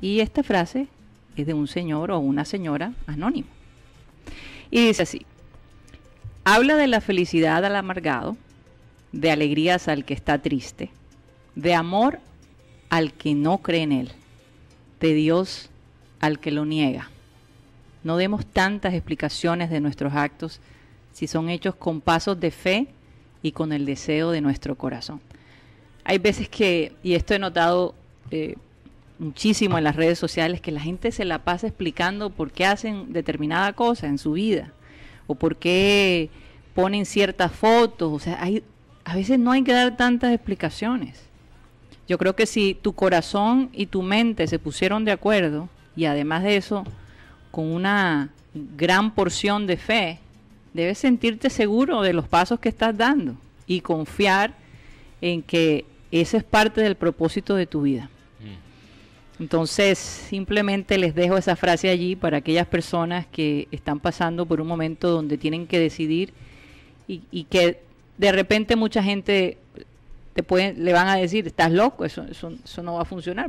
Y esta frase es de un señor o una señora anónimo. Y dice así, habla de la felicidad al amargado, de alegrías al que está triste, de amor al que no cree en él, de Dios al que lo niega. No demos tantas explicaciones de nuestros actos si son hechos con pasos de fe y con el deseo de nuestro corazón. Hay veces que, y esto he notado eh, muchísimo en las redes sociales que la gente se la pasa explicando por qué hacen determinada cosa en su vida o por qué ponen ciertas fotos. O sea, hay, a veces no hay que dar tantas explicaciones. Yo creo que si tu corazón y tu mente se pusieron de acuerdo y además de eso, con una gran porción de fe, debes sentirte seguro de los pasos que estás dando y confiar en que ese es parte del propósito de tu vida. Mm. Entonces, simplemente les dejo esa frase allí para aquellas personas que están pasando por un momento donde tienen que decidir y, que de repente mucha gente te le van a decir, estás loco, eso, eso no va a funcionar.